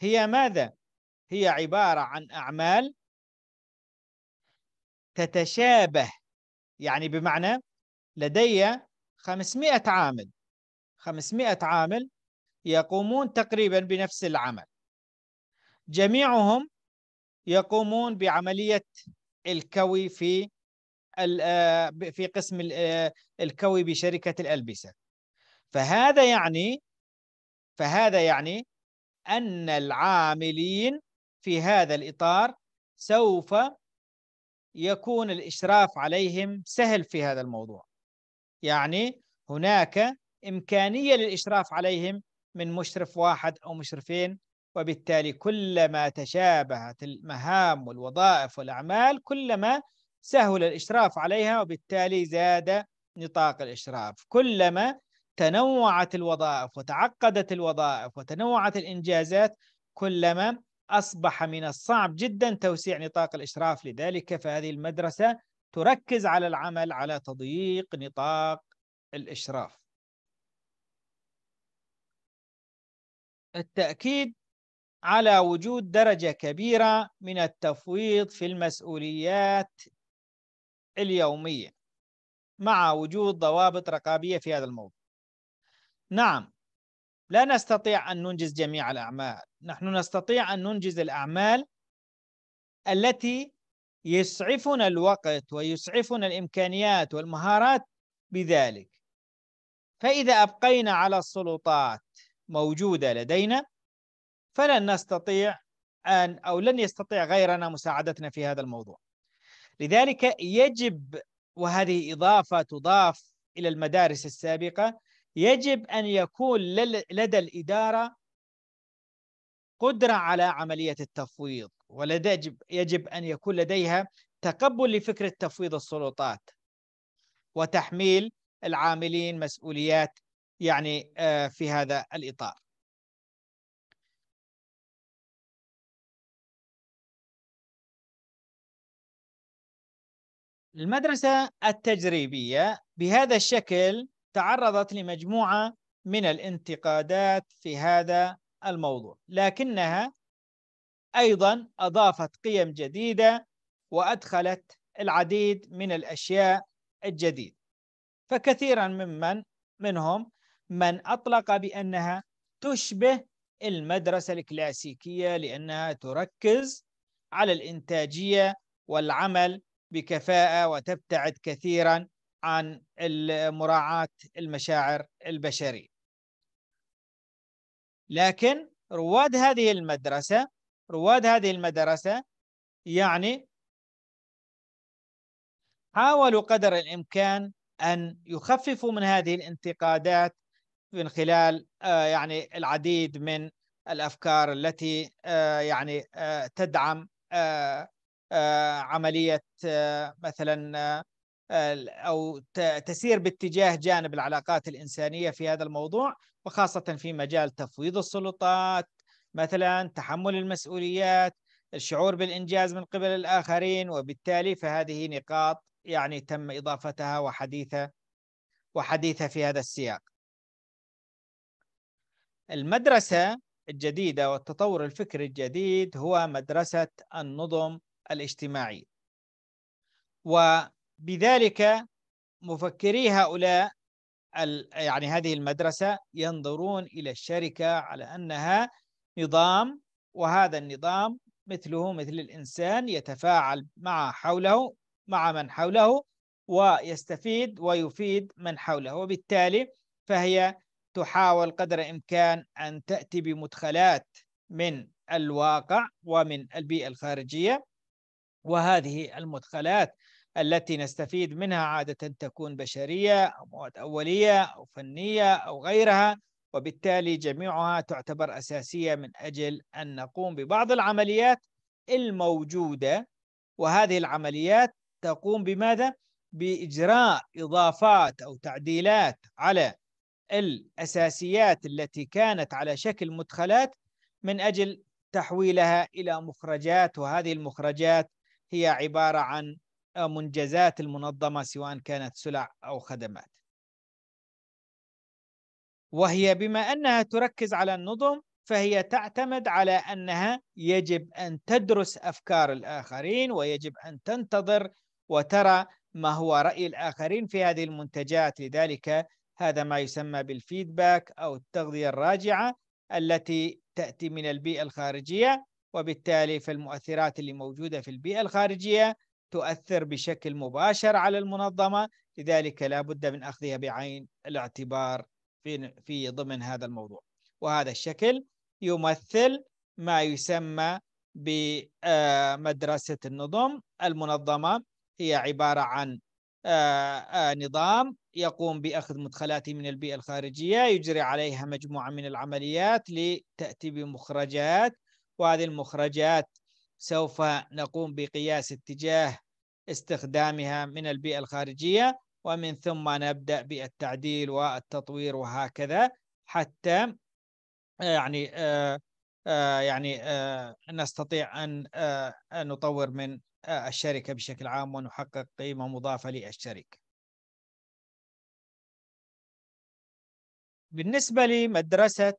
هي ماذا؟ هي عبارة عن أعمال تتشابه يعني بمعنى لدي 500 عامل 500 عامل يقومون تقريبا بنفس العمل جميعهم يقومون بعملية الكوي في آه، في قسم آه، الكوي بشركة الألبسة فهذا يعني فهذا يعني أن العاملين في هذا الإطار سوف يكون الإشراف عليهم سهل في هذا الموضوع يعني هناك إمكانية للإشراف عليهم من مشرف واحد أو مشرفين وبالتالي كلما تشابهت المهام والوظائف والأعمال كلما سهل الإشراف عليها وبالتالي زاد نطاق الإشراف كلما تنوعت الوظائف وتعقدت الوظائف وتنوعت الإنجازات كلما أصبح من الصعب جدا توسيع نطاق الإشراف لذلك فهذه المدرسة تركز على العمل على تضييق نطاق الإشراف التأكيد على وجود درجة كبيرة من التفويض في المسؤوليات اليومية مع وجود ضوابط رقابية في هذا الموضوع نعم لا نستطيع أن ننجز جميع الأعمال نحن نستطيع أن ننجز الأعمال التي يسعفنا الوقت ويسعفنا الامكانيات والمهارات بذلك فاذا ابقينا على السلطات موجوده لدينا فلن نستطيع ان او لن يستطيع غيرنا مساعدتنا في هذا الموضوع لذلك يجب وهذه اضافه تضاف الى المدارس السابقه يجب ان يكون لدى الاداره قدره على عمليه التفويض ولدى يجب, يجب أن يكون لديها تقبل لفكرة تفويض السلطات وتحميل العاملين مسؤوليات يعني آه، في هذا الإطار المدرسة التجريبية بهذا الشكل تعرضت لمجموعة من الانتقادات في هذا الموضوع لكنها أيضا أضافت قيم جديدة وأدخلت العديد من الأشياء الجديدة فكثيرا ممن منهم من أطلق بأنها تشبه المدرسة الكلاسيكية لأنها تركز على الإنتاجية والعمل بكفاءة وتبتعد كثيرا عن مراعاة المشاعر البشرية لكن رواد هذه المدرسة رواد هذه المدرسة يعني حاولوا قدر الإمكان أن يخففوا من هذه الانتقادات من خلال آه، يعني العديد من الأفكار التي آه، يعني آه، تدعم عملية مثلا أو تسير باتجاه جانب العلاقات الإنسانية في هذا الموضوع وخاصة في مجال تفويض السلطات مثلا تحمل المسؤوليات الشعور بالإنجاز من قبل الآخرين وبالتالي فهذه نقاط يعني تم إضافتها وحديثة وحديثة في هذا السياق المدرسة الجديدة والتطور الفكري الجديد هو مدرسة النظم الاجتماعي وبذلك مفكري هؤلاء يعني هذه المدرسة ينظرون إلى الشركة على أنها نظام وهذا النظام مثله مثل الإنسان يتفاعل مع حوله مع من حوله ويستفيد ويفيد من حوله وبالتالي فهي تحاول قدر الإمكان أن تأتي بمدخلات من الواقع ومن البيئة الخارجية وهذه المدخلات التي نستفيد منها عادة تكون بشرية أو مواد أولية أو فنية أو غيرها وبالتالي جميعها تعتبر أساسية من أجل أن نقوم ببعض العمليات الموجودة وهذه العمليات تقوم بماذا؟ بإجراء إضافات أو تعديلات على الأساسيات التي كانت على شكل مدخلات من أجل تحويلها إلى مخرجات وهذه المخرجات هي عبارة عن منجزات المنظمة سواء كانت سلع أو خدمات وهي بما أنها تركز على النظم فهي تعتمد على أنها يجب أن تدرس أفكار الآخرين ويجب أن تنتظر وترى ما هو رأي الآخرين في هذه المنتجات لذلك هذا ما يسمى بالفيدباك أو التغذية الراجعة التي تأتي من البيئة الخارجية وبالتالي فالمؤثرات اللي موجودة في البيئة الخارجية تؤثر بشكل مباشر على المنظمة لذلك لا بد من أخذها بعين الاعتبار في في ضمن هذا الموضوع وهذا الشكل يمثل ما يسمى بمدرسة النظم المنظمة هي عبارة عن نظام يقوم بأخذ مدخلاته من البيئة الخارجية يجري عليها مجموعة من العمليات لتأتي بمخرجات وهذه المخرجات سوف نقوم بقياس اتجاه استخدامها من البيئة الخارجية ومن ثم نبدأ بالتعديل والتطوير وهكذا حتى آه، يعني آه، آه، يعني نستطيع أن نطور من الشركة بشكل عام ونحقق قيمة مضافة للشركة بالنسبة لمدرسة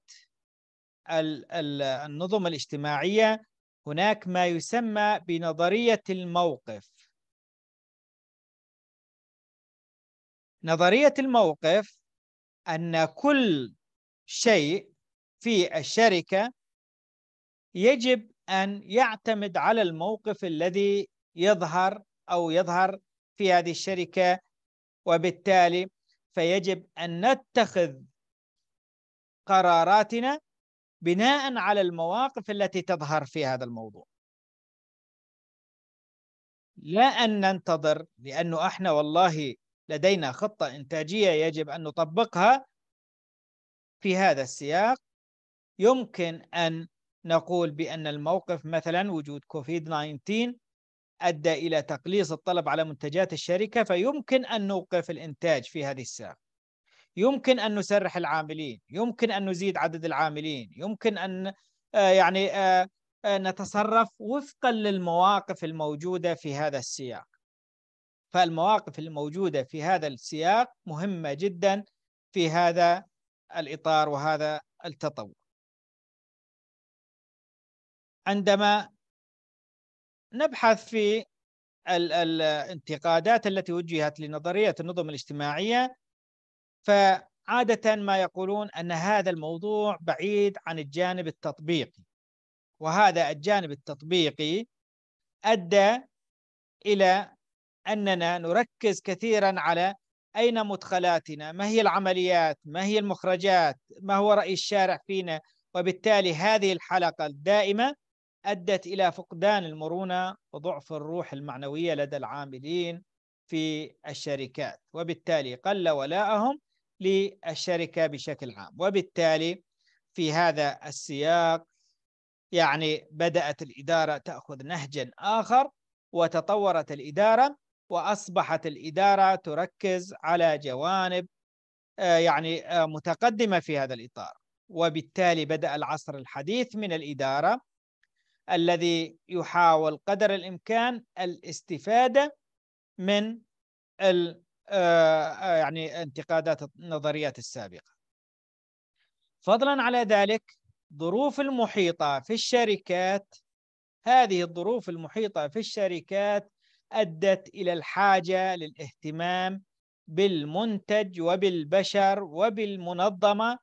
النظم الاجتماعية هناك ما يسمى بنظرية الموقف نظرية الموقف أن كل شيء في الشركة يجب أن يعتمد على الموقف الذي يظهر أو يظهر في هذه الشركة وبالتالي فيجب أن نتخذ قراراتنا بناء على المواقف التي تظهر في هذا الموضوع لا أن ننتظر لأنه إحنا والله لدينا خطة إنتاجية يجب أن نطبقها في هذا السياق يمكن أن نقول بأن الموقف مثلا وجود كوفيد 19 أدى إلى تقليص الطلب على منتجات الشركة فيمكن أن نوقف الإنتاج في هذه الساعة يمكن أن نسرح العاملين يمكن أن نزيد عدد العاملين يمكن أن آه، يعني آه، آه، نتصرف وفقا للمواقف الموجودة في هذا السياق فالمواقف الموجودة في هذا السياق مهمة جدا في هذا الإطار وهذا التطور عندما نبحث في الانتقادات التي وجهت لنظرية النظم الاجتماعية فعادة ما يقولون أن هذا الموضوع بعيد عن الجانب التطبيقي وهذا الجانب التطبيقي أدى إلى اننا نركز كثيرا على اين مدخلاتنا؟ ما هي العمليات؟ ما هي المخرجات؟ ما هو راي الشارع فينا؟ وبالتالي هذه الحلقه الدائمه ادت الى فقدان المرونه وضعف الروح المعنويه لدى العاملين في الشركات، وبالتالي قل ولاءهم للشركه بشكل عام، وبالتالي في هذا السياق يعني بدات الاداره تاخذ نهجا اخر وتطورت الاداره واصبحت الاداره تركز على جوانب آه، يعني آه، متقدمه في هذا الاطار وبالتالي بدا العصر الحديث من الاداره الذي يحاول قدر الامكان الاستفاده من آه، يعني انتقادات النظريات السابقه فضلا على ذلك ظروف المحيطه في الشركات هذه الظروف المحيطه في الشركات أدت إلى الحاجة للاهتمام بالمنتج وبالبشر وبالمنظمة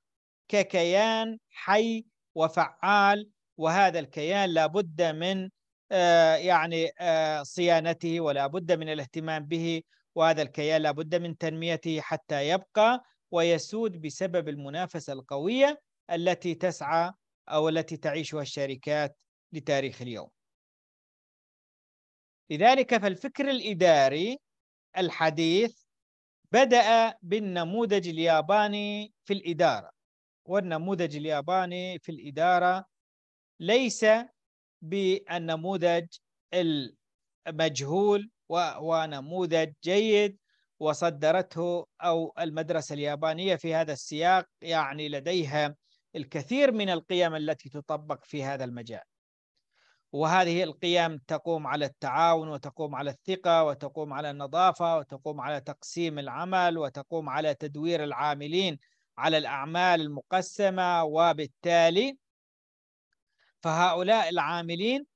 ككيان حي وفعال وهذا الكيان لابد من آه، يعني آه، صيانته ولا بد من الاهتمام به وهذا الكيان لا بد من تنميته حتى يبقى ويسود بسبب المنافسة القوية التي تسعى أو التي تعيشها الشركات لتاريخ اليوم لذلك فالفكر الإداري الحديث بدأ بالنموذج الياباني في الإدارة والنموذج الياباني في الإدارة ليس بالنموذج المجهول ونموذج جيد وصدرته أو المدرسة اليابانية في هذا السياق يعني لديها الكثير من القيم التي تطبق في هذا المجال وهذه القيم تقوم على التعاون وتقوم على الثقة وتقوم على النظافة وتقوم على تقسيم العمل وتقوم على تدوير العاملين على الأعمال المقسمة وبالتالي فهؤلاء العاملين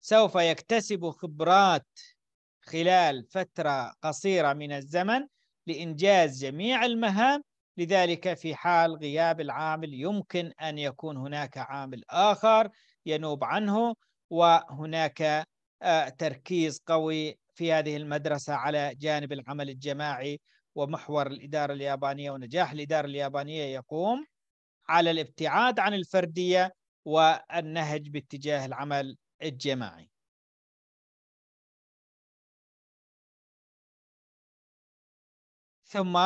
سوف يكتسبوا خبرات خلال فترة قصيرة من الزمن لإنجاز جميع المهام لذلك في حال غياب العامل يمكن أن يكون هناك عامل آخر ينوب عنه وهناك آه، تركيز قوي في هذه المدرسة على جانب العمل الجماعي ومحور الإدارة اليابانية ونجاح الإدارة اليابانية يقوم على الابتعاد عن الفردية والنهج باتجاه العمل الجماعي ثم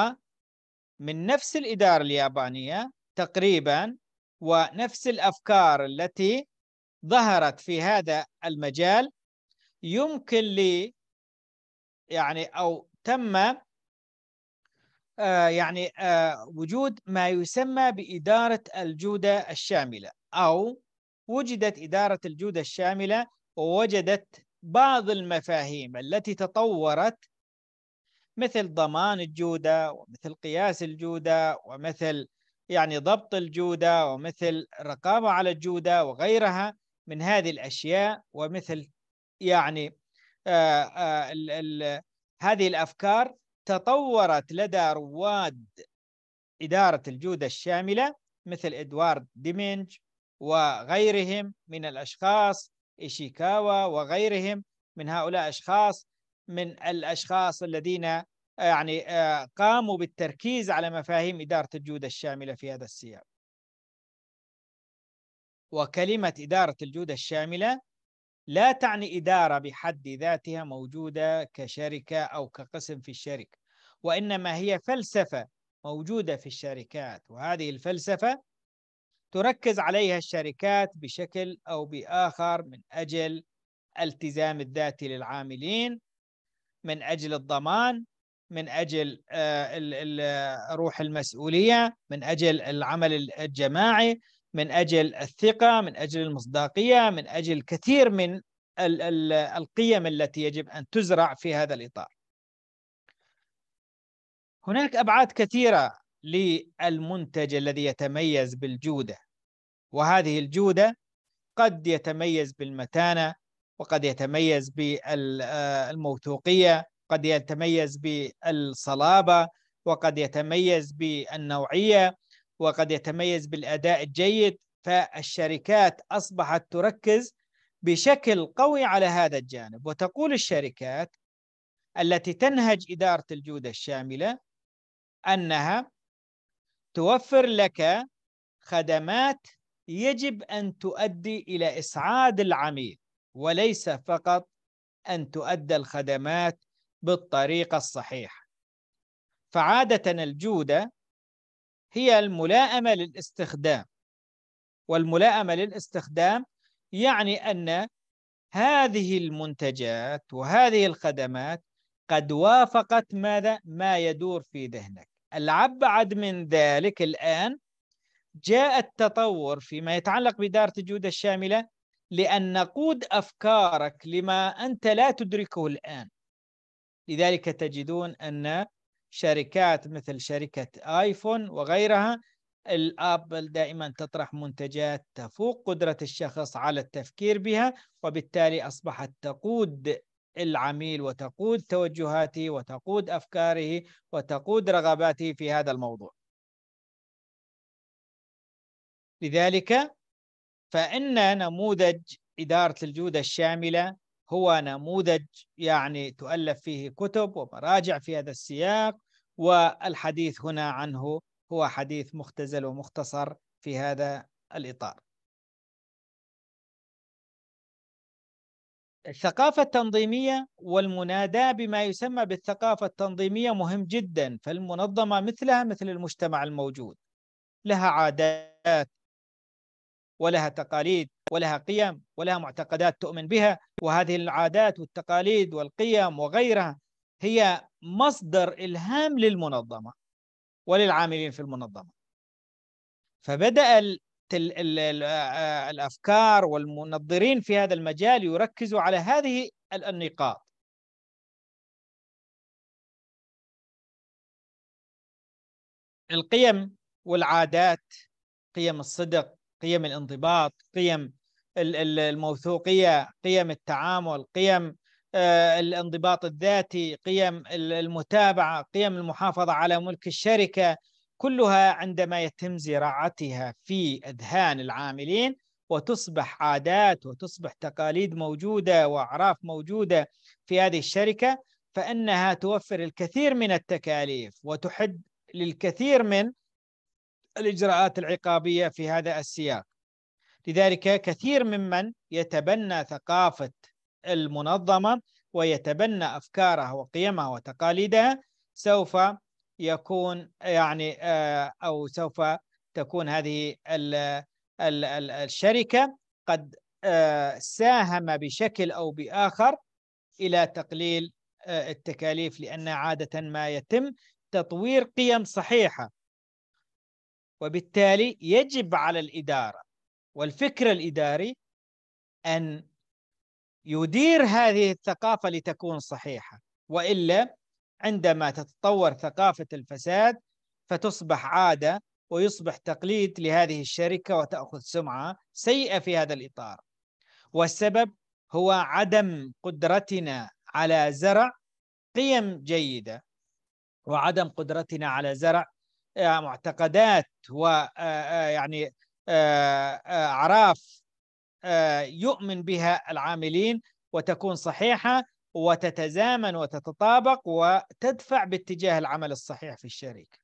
من نفس الإدارة اليابانية تقريبا ونفس الأفكار التي ظهرت في هذا المجال يمكن لي يعني أو تم آه، يعني آه، وجود ما يسمى بإدارة الجودة الشاملة أو وجدت إدارة الجودة الشاملة ووجدت بعض المفاهيم التي تطورت مثل ضمان الجودة ومثل قياس الجودة ومثل يعني ضبط الجودة ومثل رقابه على الجودة وغيرها من هذه الأشياء ومثل يعني آآ آه، آآ آه، هذه الأفكار تطورت لدى رواد إدارة الجودة الشاملة مثل إدوارد ديمينج وغيرهم من الأشخاص إيشيكاوا وغيرهم من هؤلاء أشخاص من الأشخاص الذين آه، يعني قاموا بالتركيز على مفاهيم إدارة الجودة الشاملة في هذا السياق وكلمة إدارة الجودة الشاملة لا تعني إدارة بحد ذاتها موجودة كشركة أو كقسم في الشركة وإنما هي فلسفة موجودة في الشركات وهذه الفلسفة تركز عليها الشركات بشكل أو بآخر من أجل التزام الذاتي للعاملين من أجل الضمان من أجل آه، آه، روح المسؤولية من أجل العمل الجماعي من اجل الثقه من اجل المصداقيه من اجل كثير من القيم التي يجب ان تزرع في هذا الاطار هناك ابعاد كثيره للمنتج الذي يتميز بالجوده وهذه الجوده قد يتميز بالمتانه وقد يتميز بالموثوقيه آه، قد يتميز بالصلابه وقد يتميز بالنوعيه وقد يتميز بالاداء الجيد فالشركات اصبحت تركز بشكل قوي على هذا الجانب وتقول الشركات التي تنهج اداره الجوده الشامله انها توفر لك خدمات يجب ان تؤدي الى اسعاد العميل وليس فقط ان تؤدى الخدمات بالطريقه الصحيحه فعاده الجوده هي الملائمة للاستخدام والملائمة للاستخدام يعني أن هذه المنتجات وهذه الخدمات قد وافقت ماذا ما يدور في ذهنك الأبعد من ذلك الآن جاء التطور فيما يتعلق بدارة الجودة الشاملة لأن نقود أفكارك لما أنت لا تدركه الآن لذلك تجدون أن شركات مثل شركة آيفون وغيرها الابل دائما تطرح منتجات تفوق قدره الشخص على التفكير بها وبالتالي اصبحت تقود العميل وتقود توجهاته وتقود افكاره وتقود رغباته في هذا الموضوع. لذلك فان نموذج اداره الجوده الشامله هو نموذج يعني تؤلف فيه كتب ومراجع في هذا السياق والحديث هنا عنه هو حديث مختزل ومختصر في هذا الإطار الثقافة التنظيمية والمناداة بما يسمى بالثقافة التنظيمية مهم جدا فالمنظمة مثلها مثل المجتمع الموجود لها عادات ولها تقاليد ولها قيم ولها معتقدات تؤمن بها وهذه العادات والتقاليد والقيم وغيرها هي مصدر إلهام للمنظمة وللعاملين في المنظمة فبدأ الأفكار والمنظرين في هذا المجال يركزوا على هذه النقاط القيم والعادات قيم الصدق قيم الانضباط قيم الموثوقية قيم التعامل قيم آه، الانضباط الذاتي قيم المتابعه قيم المحافظه على ملك الشركه كلها عندما يتم زراعتها في اذهان العاملين وتصبح عادات وتصبح تقاليد موجوده واعراف موجوده في هذه الشركه فانها توفر الكثير من التكاليف وتحد للكثير من الاجراءات العقابيه في هذا السياق لذلك كثير ممن يتبنى ثقافه المنظمة ويتبنى أفكارها وقيمها وتقاليدها سوف يكون يعني آه، أو سوف تكون هذه الشركة قد آه، ساهم بشكل أو بآخر إلى تقليل آه، التكاليف لأن عادة ما يتم تطوير قيم صحيحة وبالتالي يجب على الإدارة والفكر الإداري أن يدير هذه الثقافة لتكون صحيحة وإلا عندما تتطور ثقافة الفساد فتصبح عادة ويصبح تقليد لهذه الشركة وتأخذ سمعة سيئة في هذا الإطار والسبب هو عدم قدرتنا على زرع قيم جيدة وعدم قدرتنا على زرع آه، معتقدات ويعني آه، آه، أعراف آه، يؤمن بها العاملين وتكون صحيحة وتتزامن وتتطابق وتدفع باتجاه العمل الصحيح في الشركة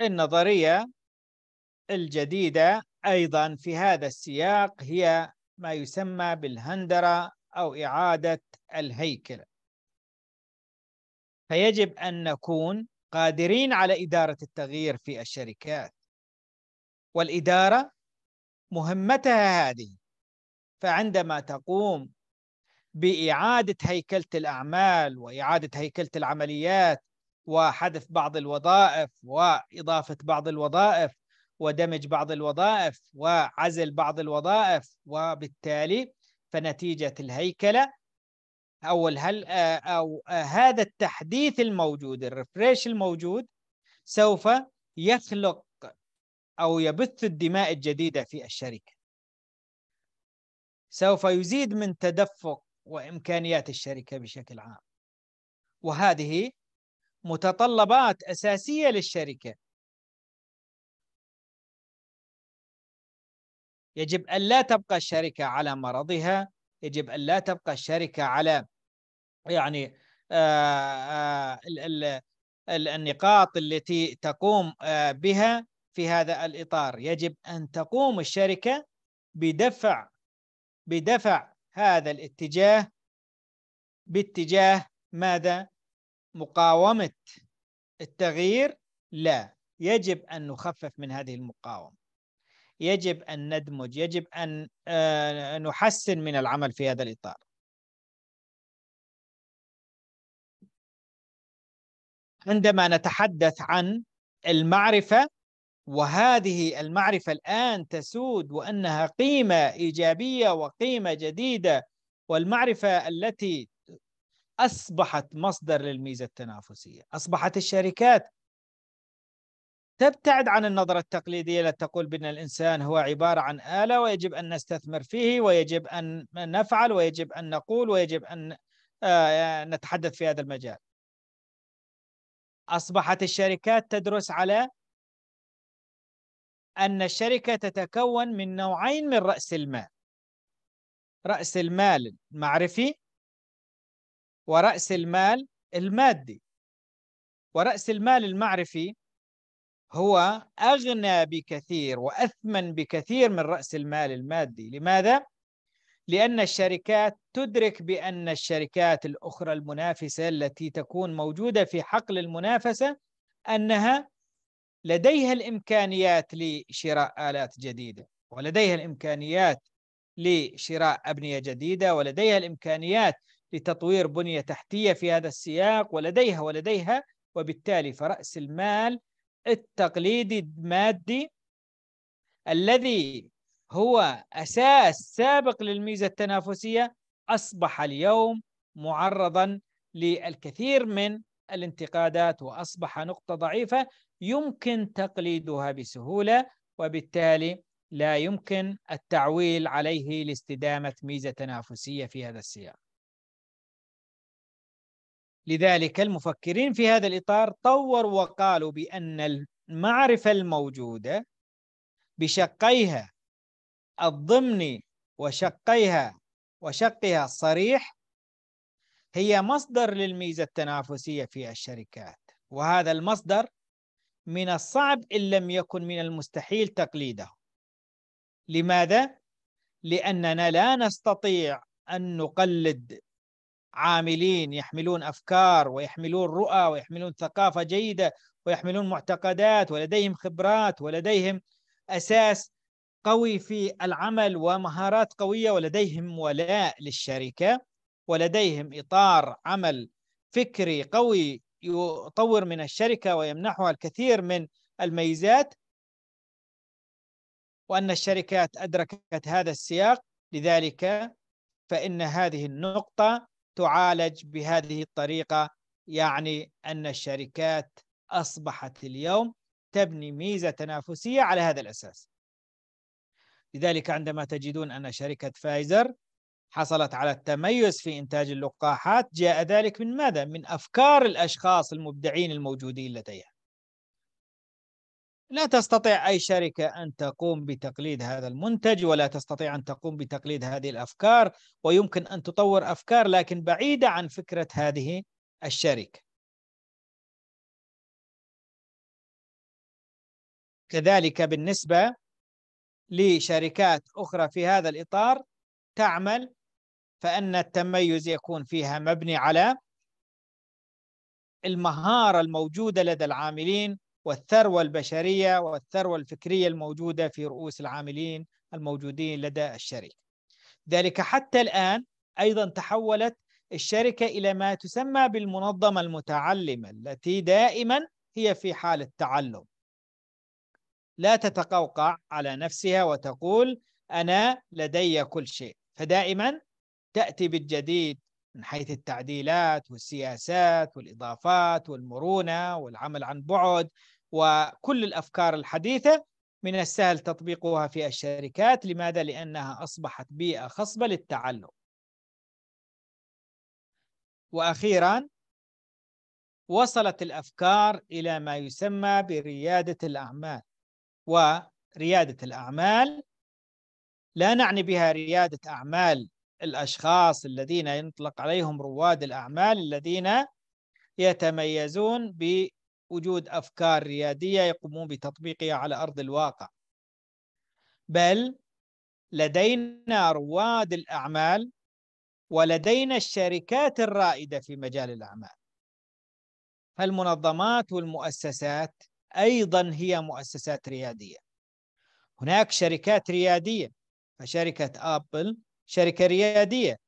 النظرية الجديدة أيضا في هذا السياق هي ما يسمى بالهندرة أو إعادة الهيكل فيجب أن نكون قادرين على إدارة التغيير في الشركات والإدارة مهمتها هذه فعندما تقوم بإعادة هيكلة الأعمال وإعادة هيكلة العمليات وحذف بعض الوظائف وإضافة بعض الوظائف ودمج بعض الوظائف وعزل بعض الوظائف وبالتالي فنتيجة الهيكلة أو, الهل أو هذا التحديث الموجود الريفريش الموجود سوف يخلق أو يبث الدماء الجديدة في الشركة سوف يزيد من تدفق وإمكانيات الشركة بشكل عام وهذه متطلبات أساسية للشركة يجب أن لا تبقى الشركة على مرضها يجب أن لا تبقى الشركة على يعني آآ آه، آآ آه، ال ال النقاط التي تقوم آه، بها في هذا الإطار يجب أن تقوم الشركة بدفع بدفع هذا الاتجاه باتجاه ماذا؟ مقاومة التغيير لا يجب أن نخفف من هذه المقاومة يجب أن ندمج يجب أن آه، نحسن من العمل في هذا الإطار عندما نتحدث عن المعرفة وهذه المعرفة الآن تسود وأنها قيمة إيجابية وقيمة جديدة والمعرفة التي أصبحت مصدر للميزة التنافسية أصبحت الشركات تبتعد عن النظرة التقليدية التي تقول بأن الإنسان هو عبارة عن آلة ويجب أن نستثمر فيه ويجب أن نفعل ويجب أن نقول ويجب أن آه، آه، نتحدث في هذا المجال أصبحت الشركات تدرس على أن الشركة تتكون من نوعين من رأس المال رأس المال المعرفي ورأس المال المادي ورأس المال المعرفي هو أغنى بكثير وأثمن بكثير من رأس المال المادي لماذا؟ لأن الشركات تدرك بأن الشركات الأخرى المنافسة التي تكون موجودة في حقل المنافسة أنها لديها الامكانيات لشراء الات جديده ولديها الامكانيات لشراء ابنيه جديده ولديها الامكانيات لتطوير بنيه تحتيه في هذا السياق ولديها ولديها وبالتالي فراس المال التقليدي المادي الذي هو اساس سابق للميزه التنافسيه اصبح اليوم معرضا للكثير من الانتقادات واصبح نقطه ضعيفه يمكن تقليدها بسهولة وبالتالي لا يمكن التعويل عليه لاستدامة ميزة تنافسية في هذا السياق لذلك المفكرين في هذا الإطار طوروا وقالوا بأن المعرفة الموجودة بشقيها الضمني وشقيها وشقها الصريح هي مصدر للميزة التنافسية في الشركات وهذا المصدر من الصعب إن لم يكن من المستحيل تقليده لماذا؟ لأننا لا نستطيع أن نقلد عاملين يحملون أفكار ويحملون رؤى ويحملون ثقافة جيدة ويحملون معتقدات ولديهم خبرات ولديهم أساس قوي في العمل ومهارات قوية ولديهم ولاء للشركة ولديهم إطار عمل فكري قوي يطور من الشركة ويمنحها الكثير من الميزات وأن الشركات أدركت هذا السياق لذلك فإن هذه النقطة تعالج بهذه الطريقة يعني أن الشركات أصبحت اليوم تبني ميزة تنافسية على هذا الأساس لذلك عندما تجدون أن شركة فايزر حصلت على التميز في إنتاج اللقاحات جاء ذلك من ماذا؟ من أفكار الأشخاص المبدعين الموجودين لديها لا تستطيع أي شركة أن تقوم بتقليد هذا المنتج ولا تستطيع أن تقوم بتقليد هذه الأفكار ويمكن أن تطور أفكار لكن بعيدة عن فكرة هذه الشركة كذلك بالنسبة لشركات أخرى في هذا الإطار تعمل فأن التميز يكون فيها مبني على المهارة الموجودة لدى العاملين والثروة البشرية والثروة الفكرية الموجودة في رؤوس العاملين الموجودين لدى الشركة ذلك حتى الآن أيضا تحولت الشركة إلى ما تسمى بالمنظمة المتعلمة التي دائما هي في حال التعلم. لا تتقوقع على نفسها وتقول أنا لدي كل شيء فدائما تأتي بالجديد من حيث التعديلات والسياسات والإضافات والمرونة والعمل عن بعد وكل الأفكار الحديثة من السهل تطبيقها في الشركات لماذا؟ لأنها أصبحت بيئة خصبة للتعلم وأخيرا وصلت الأفكار إلى ما يسمى بريادة الأعمال وريادة الأعمال لا نعني بها ريادة أعمال الأشخاص الذين ينطلق عليهم رواد الأعمال الذين يتميزون بوجود أفكار ريادية يقومون بتطبيقها على أرض الواقع بل لدينا رواد الأعمال ولدينا الشركات الرائدة في مجال الأعمال فالمنظمات والمؤسسات أيضا هي مؤسسات ريادية هناك شركات ريادية فشركة أبل شركة ريادية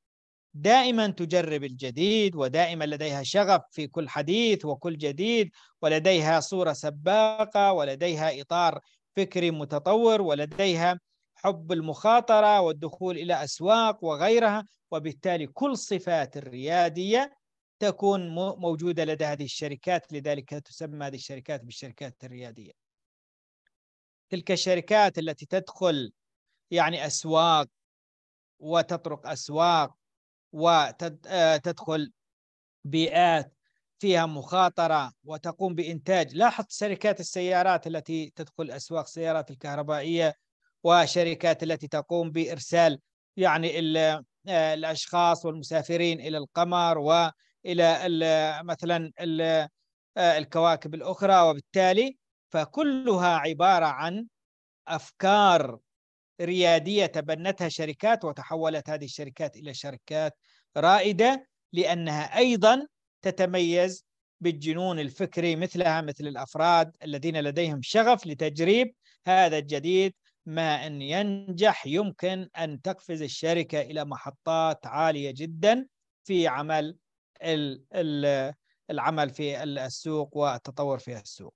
دائما تجرب الجديد ودائما لديها شغف في كل حديث وكل جديد ولديها صورة سباقة ولديها إطار فكري متطور ولديها حب المخاطرة والدخول إلى أسواق وغيرها وبالتالي كل صفات الريادية تكون موجودة لدى هذه الشركات لذلك تسمى هذه الشركات بالشركات الريادية تلك الشركات التي تدخل يعني أسواق وتطرق أسواق وتدخل آه، بيئات فيها مخاطرة وتقوم بإنتاج لاحظ شركات السيارات التي تدخل أسواق السيارات الكهربائية وشركات التي تقوم بإرسال يعني آه، الأشخاص والمسافرين إلى القمر وإلى مثلا آه، الكواكب الأخرى وبالتالي فكلها عبارة عن أفكار ريادية تبنتها شركات وتحولت هذه الشركات إلى شركات رائدة لأنها أيضا تتميز بالجنون الفكري مثلها مثل الأفراد الذين لديهم شغف لتجريب هذا الجديد ما أن ينجح يمكن أن تقفز الشركة إلى محطات عالية جدا في عمل العمل في السوق والتطور في السوق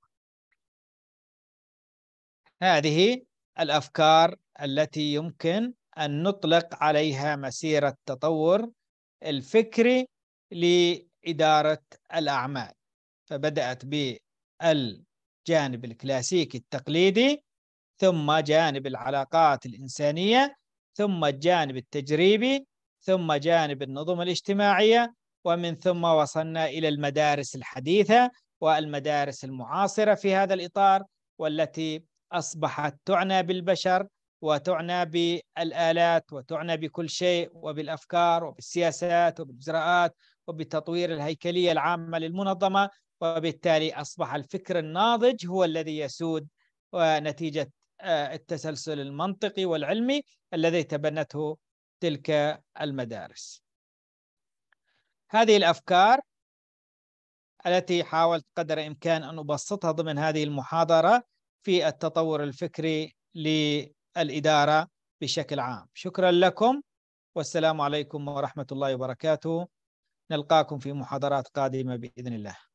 هذه الأفكار التي يمكن أن نطلق عليها مسيرة تطور الفكري لإدارة الأعمال فبدأت بالجانب الكلاسيكي التقليدي ثم جانب العلاقات الإنسانية ثم الجانب التجريبي ثم جانب النظم الاجتماعية ومن ثم وصلنا إلى المدارس الحديثة والمدارس المعاصرة في هذا الإطار والتي أصبحت تعنى بالبشر وتعنى بالآلات وتعنى بكل شيء وبالأفكار وبالسياسات وبالإجراءات وبتطوير الهيكلية العامة للمنظمة وبالتالي أصبح الفكر الناضج هو الذي يسود ونتيجة آه، التسلسل المنطقي والعلمي الذي تبنته تلك المدارس هذه الأفكار التي حاولت قدر إمكان أن أبسطها ضمن هذه المحاضرة في التطور الفكري الإدارة بشكل عام شكرا لكم والسلام عليكم ورحمة الله وبركاته نلقاكم في محاضرات قادمة بإذن الله